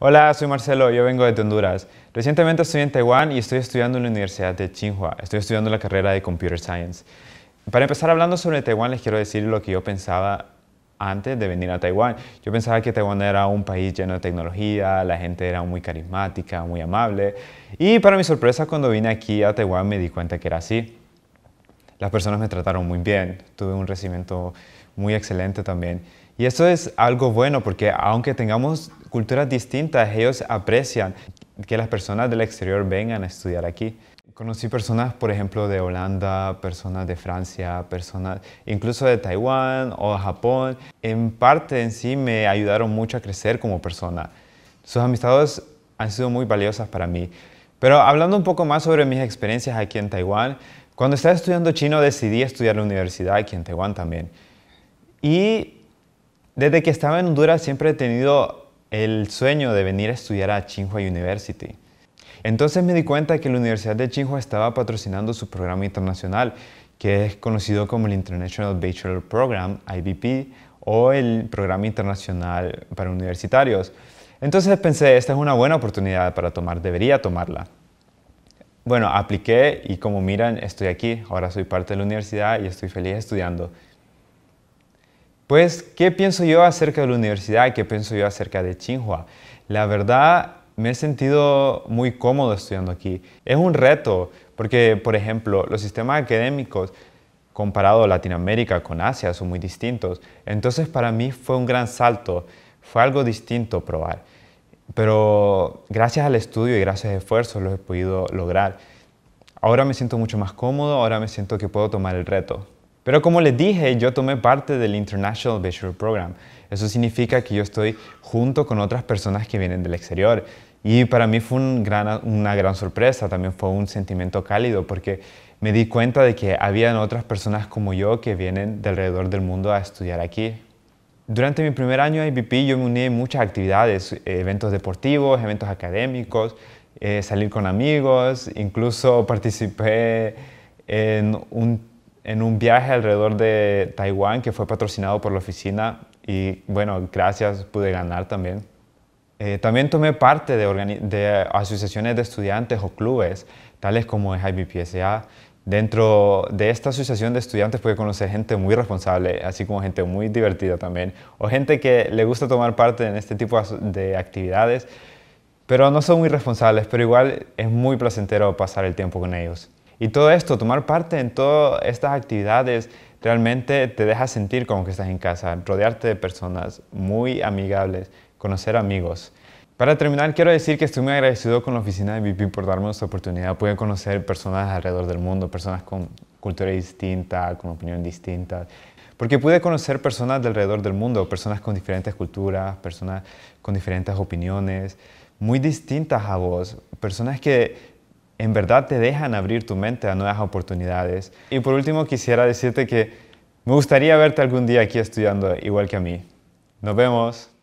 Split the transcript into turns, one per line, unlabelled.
Hola, soy Marcelo, yo vengo de Honduras. Recientemente estoy en Taiwán y estoy estudiando en la Universidad de Tsinghua. Estoy estudiando la carrera de Computer Science. Para empezar hablando sobre Taiwán, les quiero decir lo que yo pensaba antes de venir a Taiwán. Yo pensaba que Taiwán era un país lleno de tecnología, la gente era muy carismática, muy amable. Y para mi sorpresa, cuando vine aquí a Taiwán me di cuenta que era así. Las personas me trataron muy bien, tuve un recibimiento muy excelente también. Y eso es algo bueno porque aunque tengamos culturas distintas, ellos aprecian que las personas del exterior vengan a estudiar aquí. Conocí personas, por ejemplo, de Holanda, personas de Francia, personas incluso de Taiwán o Japón. En parte en sí me ayudaron mucho a crecer como persona. Sus amistades han sido muy valiosas para mí. Pero hablando un poco más sobre mis experiencias aquí en Taiwán, cuando estaba estudiando chino decidí estudiar la universidad aquí en Taiwán también. Y desde que estaba en Honduras siempre he tenido el sueño de venir a estudiar a Tsinghua University. Entonces me di cuenta que la Universidad de Tsinghua estaba patrocinando su programa internacional, que es conocido como el International Bachelor Program, IBP, o el Programa Internacional para Universitarios. Entonces pensé, esta es una buena oportunidad para tomar, debería tomarla. Bueno, apliqué y como miran, estoy aquí, ahora soy parte de la universidad y estoy feliz estudiando. Pues, ¿qué pienso yo acerca de la universidad? ¿Qué pienso yo acerca de Tsinghua? La verdad, me he sentido muy cómodo estudiando aquí. Es un reto, porque, por ejemplo, los sistemas académicos comparado a Latinoamérica con Asia son muy distintos. Entonces, para mí fue un gran salto, fue algo distinto probar. Pero gracias al estudio y gracias al esfuerzo lo he podido lograr. Ahora me siento mucho más cómodo, ahora me siento que puedo tomar el reto. Pero como les dije, yo tomé parte del International Visual Program. Eso significa que yo estoy junto con otras personas que vienen del exterior. Y para mí fue gran, una gran sorpresa, también fue un sentimiento cálido porque me di cuenta de que habían otras personas como yo que vienen de alrededor del mundo a estudiar aquí. Durante mi primer año en IPP yo me uní en muchas actividades, eventos deportivos, eventos académicos, eh, salir con amigos, incluso participé en un en un viaje alrededor de Taiwán que fue patrocinado por la oficina y bueno, gracias, pude ganar también. Eh, también tomé parte de, asociaciones de estudiantes o clubes, tales como el IBPSA. Dentro de esta asociación de estudiantes pude conocer gente muy responsable, así como gente muy divertida también, o gente que le gusta tomar parte en este tipo de actividades, pero no son muy responsables, pero igual es muy placentero pasar el tiempo con ellos. Y todo esto, tomar parte en todas estas actividades, realmente te deja sentir como que estás en casa, rodearte de personas muy amigables, conocer amigos. Para terminar, quiero decir que estoy muy agradecido con la oficina de BP por darme esta oportunidad. Pude conocer personas alrededor del mundo, personas con cultura distinta, con opinión distinta, porque pude conocer personas de alrededor del mundo, personas con diferentes culturas, personas con diferentes opiniones, muy distintas a vos, personas que en verdad te dejan abrir tu mente a nuevas oportunidades. Y por último quisiera decirte que me gustaría verte algún día aquí estudiando igual que a mí. Nos vemos.